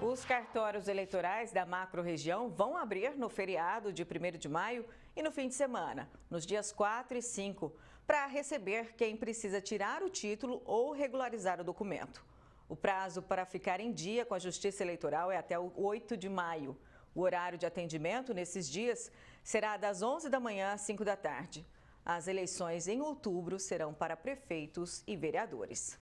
Os cartórios eleitorais da macro-região vão abrir no feriado de 1 de maio e no fim de semana, nos dias 4 e 5, para receber quem precisa tirar o título ou regularizar o documento. O prazo para ficar em dia com a Justiça Eleitoral é até o 8 de maio. O horário de atendimento nesses dias será das 11 da manhã às 5 da tarde. As eleições em outubro serão para prefeitos e vereadores.